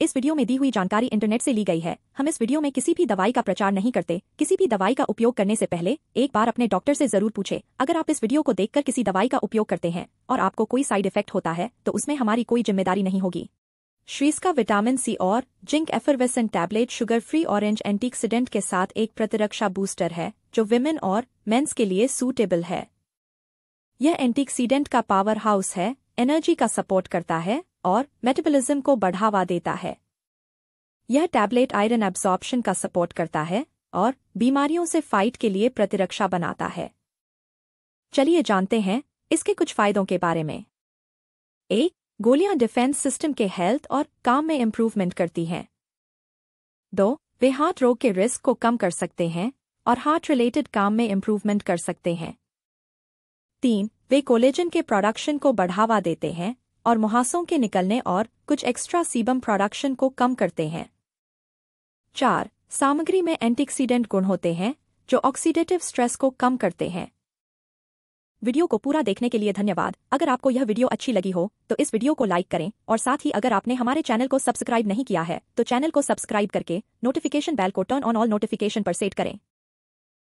इस वीडियो में दी हुई जानकारी इंटरनेट से ली गई है हम इस वीडियो में किसी भी दवाई का प्रचार नहीं करते किसी भी दवाई का उपयोग करने से पहले एक बार अपने डॉक्टर से जरूर पूछे अगर आप इस वीडियो को देखकर किसी दवाई का उपयोग करते हैं और आपको कोई साइड इफेक्ट होता है तो उसमें हमारी कोई जिम्मेदारी नहीं होगी श्रीस का विटामिन सी और zinc effervescent tablet sugar free orange antioxidant के साथ एक प्रतिरक्षा बूस्टर है जो विमेन और मेन्स के लिए सूटेबल है यह एंटीक्सीडेंट का पावर हाउस है एनर्जी का सपोर्ट करता है और मेटाबॉलिज्म को बढ़ावा देता है यह टैबलेट आयरन एब्जॉर्प्शन का सपोर्ट करता है और बीमारियों से फाइट के लिए प्रतिरक्षा बनाता है चलिए जानते हैं इसके कुछ फायदों के बारे में एक गोलियां डिफेंस सिस्टम के हेल्थ और काम में इम्प्रूवमेंट करती हैं दो वे हार्ट रोग के रिस्क को कम कर सकते हैं और हार्ट रिलेटेड काम में इम्प्रूवमेंट कर सकते हैं तीन वे कोलेजन के प्रोडक्शन को बढ़ावा देते हैं और मुहासों के निकलने और कुछ एक्स्ट्रा सीबम प्रोडक्शन को कम करते हैं चार सामग्री में एंटीक्सीडेंट गुण होते हैं जो ऑक्सीडेटिव स्ट्रेस को कम करते हैं वीडियो को पूरा देखने के लिए धन्यवाद अगर आपको यह वीडियो अच्छी लगी हो तो इस वीडियो को लाइक करें और साथ ही अगर आपने हमारे चैनल को सब्सक्राइब नहीं किया है तो चैनल को सब्सक्राइब करके नोटिफिकेशन बेल को टर्न ऑन ऑल नोटिफिकेशन पर सेट करें